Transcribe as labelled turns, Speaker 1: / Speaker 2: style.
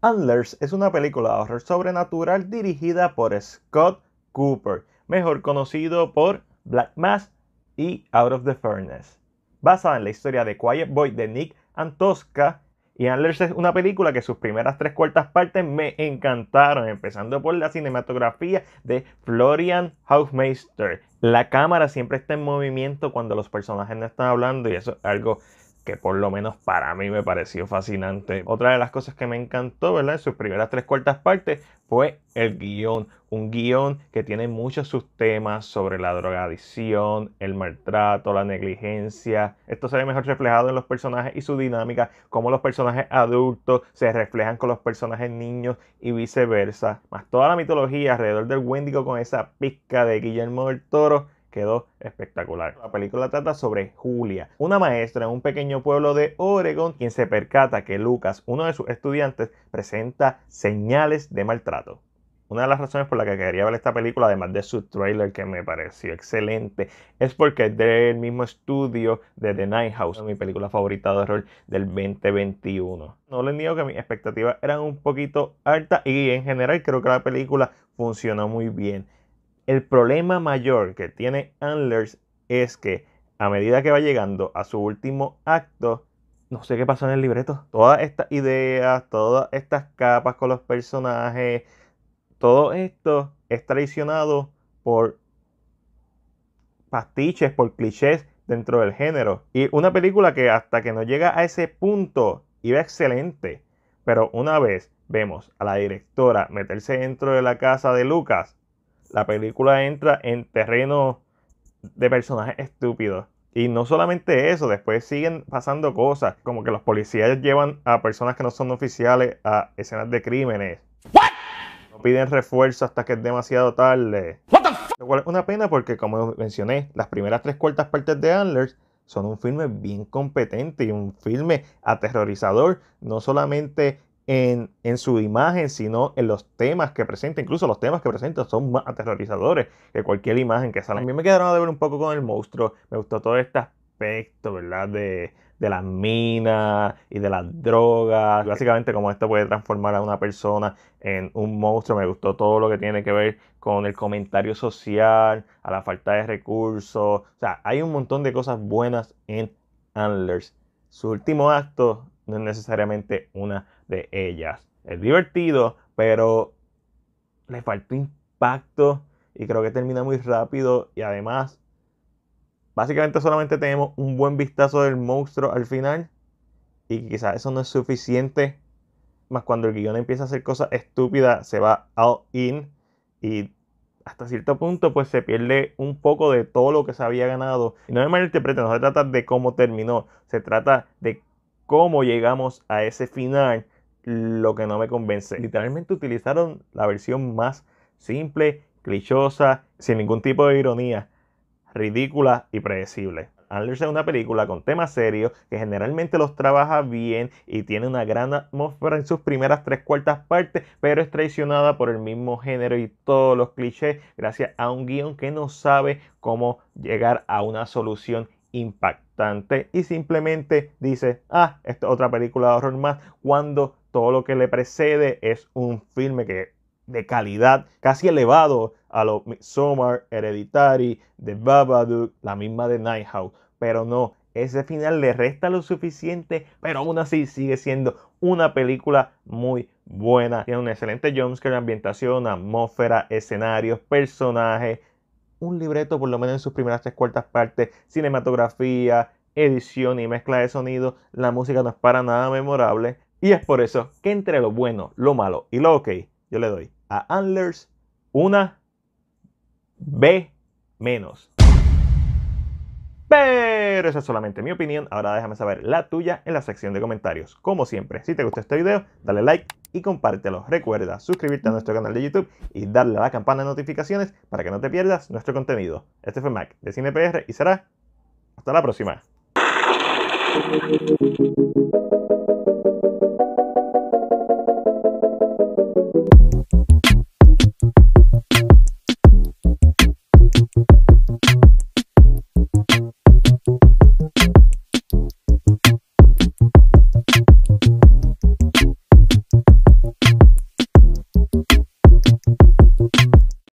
Speaker 1: Antlers es una película de horror sobrenatural dirigida por Scott Cooper, mejor conocido por Black Mass y Out of the Furnace. Basada en la historia de Quiet Boy de Nick Antosca, y Antlers es una película que sus primeras tres cuartas partes me encantaron, empezando por la cinematografía de Florian Haufmeister. La cámara siempre está en movimiento cuando los personajes no están hablando y eso es algo que por lo menos para mí me pareció fascinante. Otra de las cosas que me encantó, ¿verdad? En sus primeras tres cuartas partes fue el guión. Un guión que tiene muchos temas sobre la drogadicción, el maltrato, la negligencia. Esto se ve mejor reflejado en los personajes y su dinámica, cómo los personajes adultos se reflejan con los personajes niños y viceversa. Más toda la mitología alrededor del Wendigo con esa pizca de Guillermo del Toro quedó espectacular. La película trata sobre Julia, una maestra en un pequeño pueblo de Oregon, quien se percata que Lucas, uno de sus estudiantes, presenta señales de maltrato. Una de las razones por la que quería ver esta película, además de su trailer que me pareció excelente, es porque es del mismo estudio de The Night House, mi película favorita de horror del 2021. No les digo que mis expectativas eran un poquito altas y en general creo que la película funcionó muy bien. El problema mayor que tiene Antlers es que a medida que va llegando a su último acto, no sé qué pasó en el libreto. Todas estas ideas, todas estas capas con los personajes, todo esto es traicionado por pastiches, por clichés dentro del género. Y una película que hasta que no llega a ese punto iba excelente. Pero una vez vemos a la directora meterse dentro de la casa de Lucas, la película entra en terreno de personajes estúpidos. Y no solamente eso, después siguen pasando cosas, como que los policías llevan a personas que no son oficiales a escenas de crímenes. No piden refuerzo hasta que es demasiado tarde. Lo cual es una pena porque, como mencioné, las primeras tres cuartas partes de Antlers son un filme bien competente y un filme aterrorizador, no solamente en, su imagen, sino en los temas que presenta. Incluso los temas que presenta son más aterrorizadores que cualquier imagen que sale. A mí me quedaron de ver un poco con el monstruo. Me gustó todo este aspecto, ¿verdad? De, las minas y de las drogas. Básicamente, como esto puede transformar a una persona en un monstruo. Me gustó todo lo que tiene que ver con el comentario social, a la falta de recursos. O sea, hay un montón de cosas buenas en Antlers. Su último acto no es necesariamente una de ellas. Es divertido, pero le faltó impacto y creo que termina muy rápido y además básicamente solamente tenemos un buen vistazo del monstruo al final y quizás eso no es suficiente más cuando el guion empieza a hacer cosas estúpidas se va all in y hasta cierto punto pues se pierde un poco de todo lo que se había ganado y no me malinterpreten no se trata de cómo terminó se trata de cómo llegamos a ese final lo que no me convence. Literalmente utilizaron la versión más simple, clichosa, sin ningún tipo de ironía, ridícula y predecible. Anders es una película con temas serios que generalmente los trabaja bien y tiene una gran atmósfera en sus primeras tres cuartas partes, pero es traicionada por el mismo género y todos los clichés gracias a un guión que no sabe cómo llegar a una solución impactante y simplemente dice, ah, esta otra película de horror más, cuando todo lo que le precede es un filme que de calidad casi elevado a los Midsommar, Hereditary, de Babadook, la misma de Night House. Pero no, ese final le resta lo suficiente, pero aún así sigue siendo una película muy buena. Tiene un excelente jumpscare, ambientación, atmósfera, escenarios, personajes, un libreto por lo menos en sus primeras tres cuartas partes, cinematografía, edición y mezcla de sonido. La música no es para nada memorable, y es por eso que entre lo bueno, lo malo y lo ok, yo le doy a Antlers una B menos. Pero esa es solamente mi opinión. Ahora déjame saber la tuya en la sección de comentarios. Como siempre, si te gustó este video, dale like y compártelo. Recuerda suscribirte a nuestro canal de YouTube y darle a la campana de notificaciones para que no te pierdas nuestro contenido. Este fue Mac de CinePR y será hasta la próxima.